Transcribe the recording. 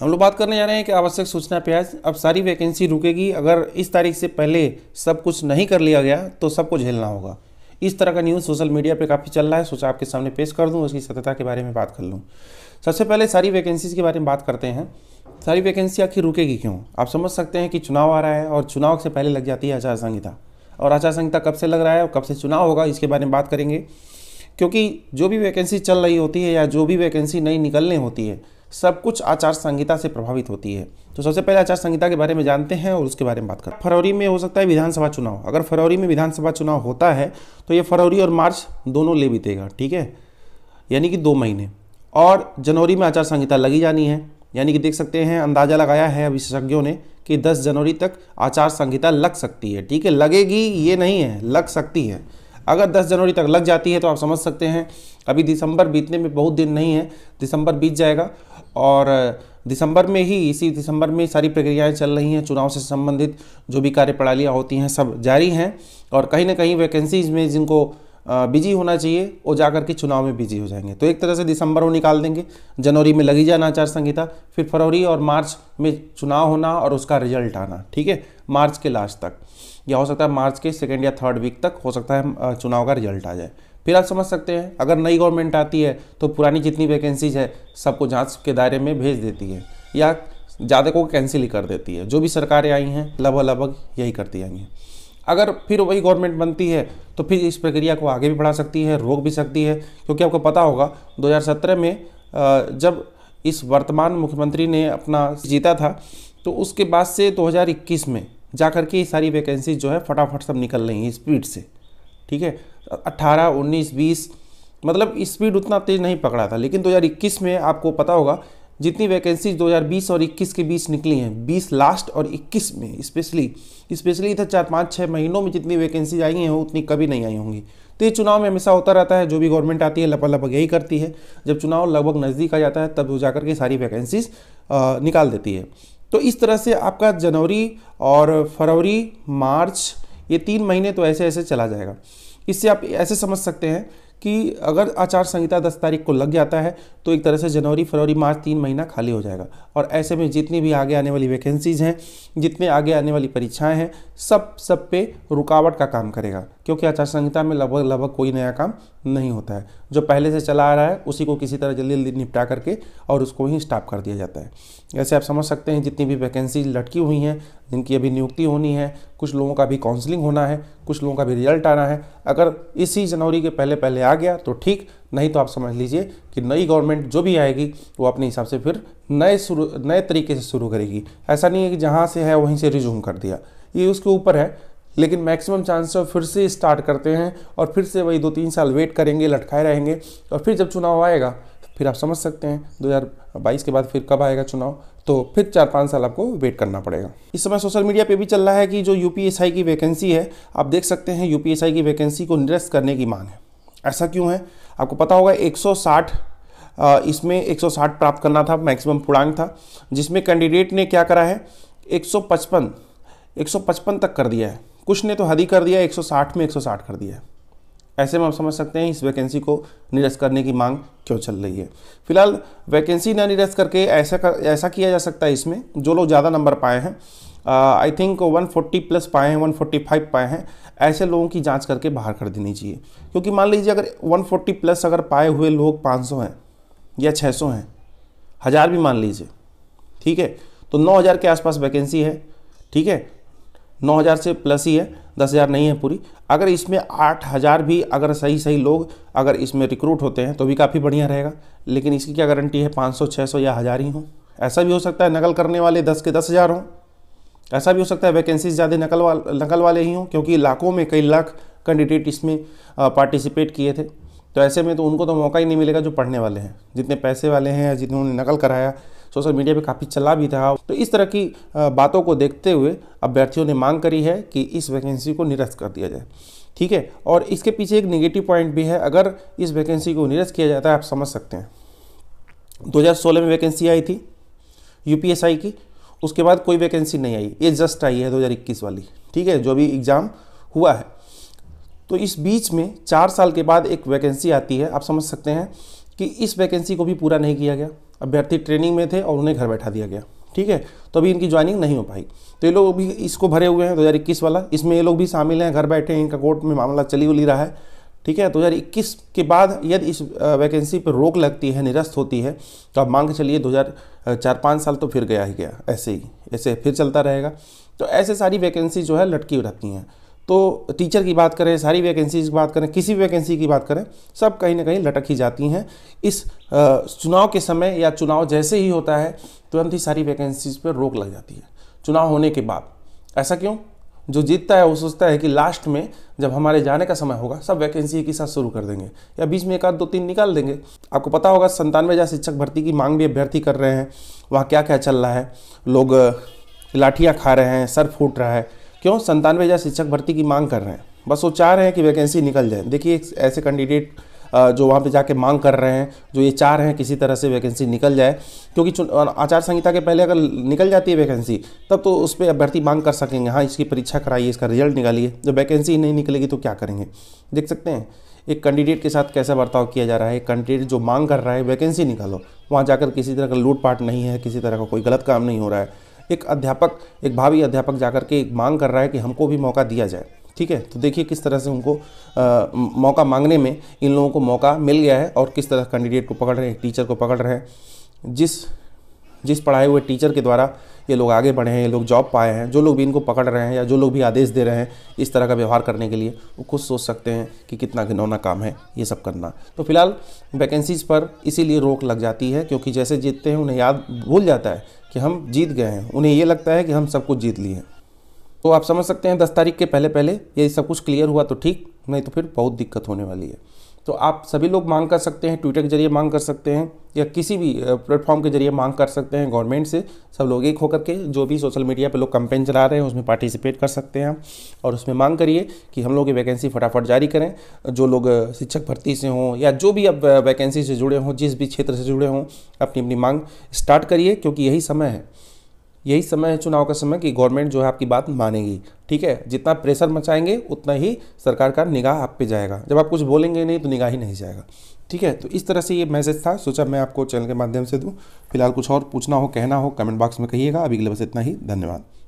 हम लोग बात करने जा रहे हैं कि आवश्यक सूचना प्याज अब सारी वैकेंसी रुकेगी अगर इस तारीख से पहले सब कुछ नहीं कर लिया गया तो सबको झेलना होगा इस तरह का न्यूज़ सोशल मीडिया पे काफ़ी चल रहा है सोचा आपके सामने पेश कर दूँ उसकी सत्यता के बारे में बात कर लूँ सबसे पहले सारी वैकेंसीज़ के बारे में बात करते हैं सारी वैकेंसी आखिर रुकेगी क्यों आप समझ सकते हैं कि चुनाव आ रहा है और चुनाव से पहले लग जाती है आचार संहिता और आचार संहिता कब से लग रहा है और कब से चुनाव होगा इसके बारे में बात करेंगे क्योंकि जो भी वैकेंसी चल रही होती है या जो भी वैकेंसी नई निकलने होती है सब कुछ आचार संहिता से प्रभावित होती है तो सबसे पहले आचार संहिता के बारे में जानते हैं और उसके बारे में बात करते हैं फरवरी में हो सकता है विधानसभा चुनाव अगर फरवरी में विधानसभा चुनाव होता है तो ये फरवरी और मार्च दोनों ले बीतेगा ठीक है यानी कि दो महीने और जनवरी में आचार संहिता लगी जानी है यानी कि देख सकते हैं अंदाज़ा लगाया है विशेषज्ञों ने कि 10 जनवरी तक आचार संहिता लग सकती है ठीक है लगेगी ये नहीं है लग सकती है अगर 10 जनवरी तक लग जाती है तो आप समझ सकते हैं अभी दिसंबर बीतने में बहुत दिन नहीं है दिसंबर बीत जाएगा और दिसंबर में ही इसी दिसंबर में सारी प्रक्रियाएं चल रही हैं चुनाव से संबंधित जो भी कार्यप्रणालियाँ होती हैं सब जारी हैं और कहीं ना कहीं वैकेंसीज में जिनको बिजी होना चाहिए वो जाकर के चुनाव में बिजी हो जाएंगे तो एक तरह से दिसंबर वो निकाल देंगे जनवरी में लगी जाना आचार संहिता फिर फरवरी और मार्च में चुनाव होना और उसका रिजल्ट आना ठीक है मार्च के लास्ट तक या हो सकता है मार्च के सेकेंड या थर्ड वीक तक हो सकता है चुनाव का रिजल्ट आ जाए फिर आप समझ सकते हैं अगर नई गवर्नमेंट आती है तो पुरानी जितनी वैकेंसीज है सबको जांच के दायरे में भेज देती है या ज़्यादा को कैंसिल ही कर देती है जो भी सरकारें आई हैं लगभग लगभग यही करती आई हैं अगर फिर वही गवर्नमेंट बनती है तो फिर इस प्रक्रिया को आगे भी बढ़ा सकती है रोक भी सकती है क्योंकि आपको पता होगा 2017 में जब इस वर्तमान मुख्यमंत्री ने अपना जीता था तो उसके बाद से 2021 में जा कर के ये सारी वैकेंसी जो है फटाफट सब निकल रही हैं स्पीड से ठीक है 18, 19, 20 मतलब स्पीड उतना तेज़ नहीं पकड़ा था लेकिन 2021 में आपको पता होगा जितनी वैकेंसीज 2020 और 21 के बीच निकली हैं 20 लास्ट और 21 में स्पेशली स्पेशली इधर चार पाँच छः महीनों में जितनी वैकेंसीज आई हैं उतनी कभी नहीं आई होंगी तो ये चुनाव में हमेशा होता रहता है जो भी गवर्नमेंट आती है लपा लपक यही करती है जब चुनाव लगभग नज़दीक आ जाता है तब वो जाकर के सारी वैकेंसीज निकाल देती है तो इस तरह से आपका जनवरी और फरवरी मार्च ये तीन महीने तो ऐसे ऐसे चला जाएगा इससे आप ऐसे समझ सकते हैं कि अगर आचार संहिता दस तारीख को लग जाता है तो एक तरह से जनवरी फरवरी मार्च तीन महीना खाली हो जाएगा और ऐसे में जितनी भी आगे आने वाली वैकेंसीज़ हैं जितने आगे आने वाली परीक्षाएं हैं सब सब पे रुकावट का काम करेगा क्योंकि आचार संहिता में लगभग लगभग कोई नया काम नहीं होता है जो पहले से चला आ रहा है उसी को किसी तरह जल्दी जल्दी निपटा करके और उसको ही स्टाप कर दिया जाता है ऐसे आप समझ सकते हैं जितनी भी वैकेंसी लटकी हुई हैं जिनकी अभी नियुक्ति होनी है कुछ लोगों का भी काउंसलिंग होना है कुछ लोगों का भी रिजल्ट आना है अगर इसी जनवरी के पहले पहले आ गया तो ठीक नहीं तो आप समझ लीजिए कि नई गवर्नमेंट जो भी आएगी वो अपने हिसाब से फिर नए शुरू नए तरीके से शुरू करेगी ऐसा नहीं है कि जहाँ से है वहीं से रिज्यूम कर दिया ये उसके ऊपर है लेकिन मैक्सिमम चांस फिर से स्टार्ट करते हैं और फिर से वही दो तीन साल वेट करेंगे लटकाए रहेंगे और फिर जब चुनाव आएगा फिर आप समझ सकते हैं 2022 के बाद फिर कब आएगा चुनाव तो फिर चार पाँच साल आपको वेट करना पड़ेगा इस समय सोशल मीडिया पे भी चल रहा है कि जो यूपीएसआई की वैकेंसी है आप देख सकते हैं यूपीएसआई की वैकेंसी को निरस्त करने की मांग है ऐसा क्यों है आपको पता होगा 160 इसमें 160 प्राप्त करना था मैक्सिमम पूर्णांक था जिसमें कैंडिडेट ने क्या करा है 155 155 तक कर दिया है कुछ ने तो हद ही कर दिया 160 में 160 कर दिया है ऐसे में आप समझ सकते हैं इस वैकेंसी को निरस्त करने की मांग क्यों चल रही है फिलहाल वैकेंसी ना निरस्त करके ऐसा कर, ऐसा किया जा सकता है इसमें जो लोग ज़्यादा नंबर पाए हैं आई थिंक 140 प्लस पाए हैं 145 पाए हैं ऐसे लोगों की जांच करके बाहर कर देनी चाहिए क्योंकि मान लीजिए अगर 140 प्लस अगर पाए हुए लोग 500 हैं या 600 हैं हज़ार भी मान लीजिए ठीक है तो 9000 के आसपास वैकेंसी है ठीक है 9000 से प्लस ही है 10000 नहीं है पूरी अगर इसमें 8000 भी अगर सही सही लोग अगर इसमें रिक्रूट होते हैं तो भी काफ़ी बढ़िया रहेगा लेकिन इसकी क्या गारंटी है 500 600 या हज़ार ही हों ऐसा भी हो सकता है नकल करने वाले 10 के दस हज़ार हों ऐसा भी हो सकता है वैकेंसीज ज़्यादा नकल वाल नकल वाले ही हों क्योंकि लाखों में कई लाख कैंडिडेट इसमें पार्टिसिपेट किए थे तो ऐसे में तो उनको तो मौका ही नहीं मिलेगा जो पढ़ने वाले हैं जितने पैसे वाले हैं या जिन्होंने नकल कराया सोशल मीडिया पे काफ़ी चला भी था तो इस तरह की बातों को देखते हुए अभ्यर्थियों ने मांग करी है कि इस वैकेंसी को निरस्त कर दिया जाए ठीक है और इसके पीछे एक निगेटिव पॉइंट भी है अगर इस वैकेंसी को निरस्त किया जाता है आप समझ सकते हैं 2016 में वैकेंसी आई थी यूपीएसआई की उसके बाद कोई वैकेंसी नहीं आई ये जस्ट आई है 2021 वाली ठीक है जो भी एग्ज़ाम हुआ है तो इस बीच में चार साल के बाद एक वैकेंसी आती है आप समझ सकते हैं कि इस वैकेंसी को भी पूरा नहीं किया गया अभ्यर्थी ट्रेनिंग में थे और उन्हें घर बैठा दिया गया ठीक है तो अभी इनकी ज्वाइनिंग नहीं हो पाई तो ये लोग भी इसको भरे हुए हैं 2021 वाला इसमें ये लोग भी शामिल हैं घर बैठे हैं इनका कोर्ट में मामला चली उली रहा है ठीक है 2021 तो के बाद यदि इस वैकेंसी पर रोक लगती है निरस्त होती है तो आप मांग के चलिए हज़ार चार पाँच साल तो फिर गया ही गया ऐसे ही ऐसे फिर चलता रहेगा तो ऐसे सारी वैकेंसी जो है लटकी रहती हैं तो टीचर की बात करें सारी वैकेंसीज की बात करें किसी भी वैकेंसी की बात करें सब कहीं ना कहीं लटक ही जाती हैं इस चुनाव के समय या चुनाव जैसे ही होता है तुरंत ही सारी वैकेंसीज पर रोक लग जाती है चुनाव होने के बाद ऐसा क्यों जो जीतता है वो सोचता है कि लास्ट में जब हमारे जाने का समय होगा सब वैकेंसी एक ही साथ शुरू कर देंगे या बीच में एक आध दो तीन निकाल देंगे आपको पता होगा संतानवे हज़ार शिक्षक भर्ती की मांग भी अभ्यर्थी कर रहे हैं वहाँ क्या क्या चल रहा है लोग लाठियाँ खा रहे हैं सर फूट रहा है क्यों संतानवे हज़ार शिक्षक भर्ती की मांग कर रहे हैं बस वो चाह रहे हैं कि वैकेंसी निकल जाए देखिए ऐसे कैंडिडेट जो वहाँ पे जाके मांग कर रहे हैं जो ये चाह रहे हैं किसी तरह से वैकेंसी निकल जाए क्योंकि आचार संहिता के पहले अगर निकल जाती है वैकेंसी तब तो उस पर अभ्यर्थी मांग कर सकेंगे हाँ इसकी परीक्षा कराइए इसका रिजल्ट निकालिए जब वैकेंसी नहीं निकलेगी तो क्या करेंगे देख सकते हैं एक कैंडिडेट के साथ कैसा बर्ताव किया जा रहा है कैंडिडेट जो मांग कर रहा है वैकेंसी निकालो वहाँ जाकर किसी तरह का लूटपाट नहीं है किसी तरह का कोई गलत काम नहीं हो रहा है एक अध्यापक एक भावी अध्यापक जाकर के एक मांग कर रहा है कि हमको भी मौका दिया जाए ठीक है तो देखिए किस तरह से उनको आ, मौका मांगने में इन लोगों को मौका मिल गया है और किस तरह कैंडिडेट को पकड़ रहे हैं टीचर को पकड़ रहे हैं जिस जिस पढ़ाए हुए टीचर के द्वारा ये लोग आगे बढ़े हैं ये लोग जॉब पाए हैं जो लोग भी इनको पकड़ रहे हैं या जो लोग भी आदेश दे रहे हैं इस तरह का व्यवहार करने के लिए वो खुद सोच सकते हैं कि कितना घिनौना काम है ये सब करना तो फिलहाल वैकेंसीज़ पर इसीलिए रोक लग जाती है क्योंकि जैसे जीतते हैं उन्हें याद भूल जाता है कि हम जीत गए हैं उन्हें ये लगता है कि हम सब कुछ जीत लिए हैं तो आप समझ सकते हैं दस तारीख के पहले पहले यदि सब कुछ क्लियर हुआ तो ठीक नहीं तो फिर बहुत दिक्कत होने वाली है तो आप सभी लोग मांग कर सकते हैं ट्विटर के जरिए मांग कर सकते हैं या किसी भी प्लेटफॉर्म के जरिए मांग कर सकते हैं गवर्नमेंट से सब लोग एक होकर के जो भी सोशल मीडिया पे लोग कंपेन चला रहे हैं उसमें पार्टिसिपेट कर सकते हैं और उसमें मांग करिए कि हम लोग ये वैकेंसी फटाफट जारी करें जो लोग शिक्षक भर्ती से हों या जो भी अब वैकेंसी से जुड़े हों जिस भी क्षेत्र से जुड़े हों अपनी अपनी मांग स्टार्ट करिए क्योंकि यही समय है यही समय है चुनाव का समय कि गवर्नमेंट जो है आपकी बात मानेगी ठीक है जितना प्रेशर मचाएंगे उतना ही सरकार का निगाह आप पे जाएगा जब आप कुछ बोलेंगे नहीं तो निगाह ही नहीं जाएगा ठीक है तो इस तरह से ये मैसेज था सोचा मैं आपको चैनल के माध्यम से दूँ फिलहाल कुछ और पूछना हो कहना हो कमेंट बॉक्स में कहिएगा अभी के लिए बस इतना ही धन्यवाद